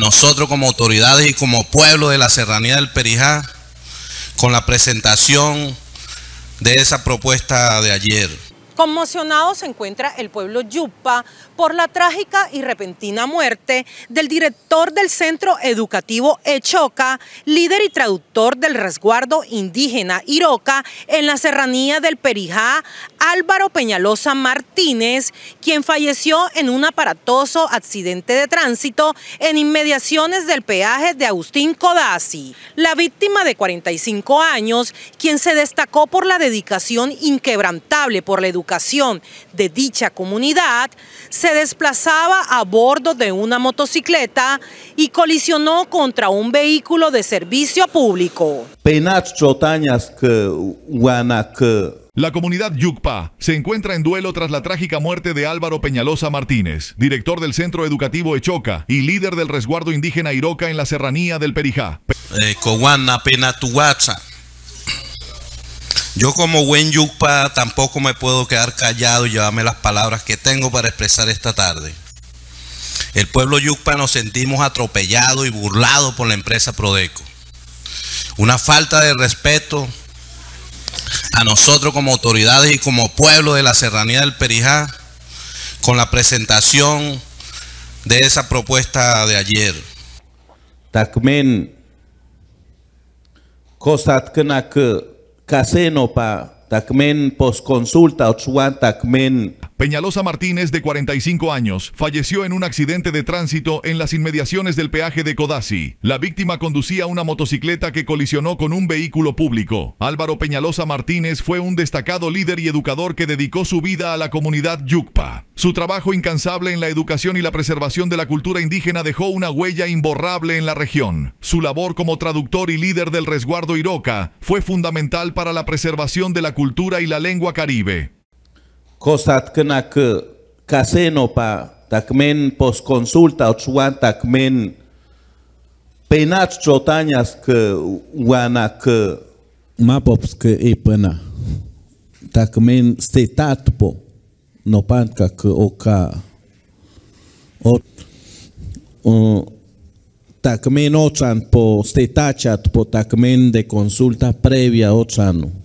nosotros como autoridades y como pueblo de la Serranía del Perijá con la presentación de esa propuesta de ayer. Conmocionado se encuentra el pueblo Yupa por la trágica y repentina muerte del director del Centro Educativo Echoca, líder y traductor del resguardo indígena Iroca en la serranía del Perijá, Álvaro Peñalosa Martínez, quien falleció en un aparatoso accidente de tránsito en inmediaciones del peaje de Agustín Codazzi. La víctima de 45 años, quien se destacó por la dedicación inquebrantable por la educación de dicha comunidad, se desplazaba a bordo de una motocicleta y colisionó contra un vehículo de servicio público. que la comunidad Yucpa se encuentra en duelo tras la trágica muerte de Álvaro Peñalosa Martínez, director del Centro Educativo Echoca y líder del resguardo indígena Iroca en la serranía del Perijá. Yo como buen Yucpa tampoco me puedo quedar callado y llevarme las palabras que tengo para expresar esta tarde. El pueblo Yucpa nos sentimos atropellados y burlados por la empresa Prodeco. Una falta de respeto a nosotros como autoridades y como pueblo de la serranía del Perijá con la presentación de esa propuesta de ayer. Takmen Peñalosa Martínez, de 45 años, falleció en un accidente de tránsito en las inmediaciones del peaje de Codazzi. La víctima conducía una motocicleta que colisionó con un vehículo público. Álvaro Peñalosa Martínez fue un destacado líder y educador que dedicó su vida a la comunidad Yucpa. Su trabajo incansable en la educación y la preservación de la cultura indígena dejó una huella imborrable en la región. Su labor como traductor y líder del resguardo Iroca fue fundamental para la preservación de la cultura y la lengua caribe. costat kena ke kaseno pa takmen pos consulta chuan takmen penat chotanyas ke wana ke mapops ke e pena takmen stetat po no panka ke oka ot o takmen ochan po stetatchat po takmen de consulta previa ochanu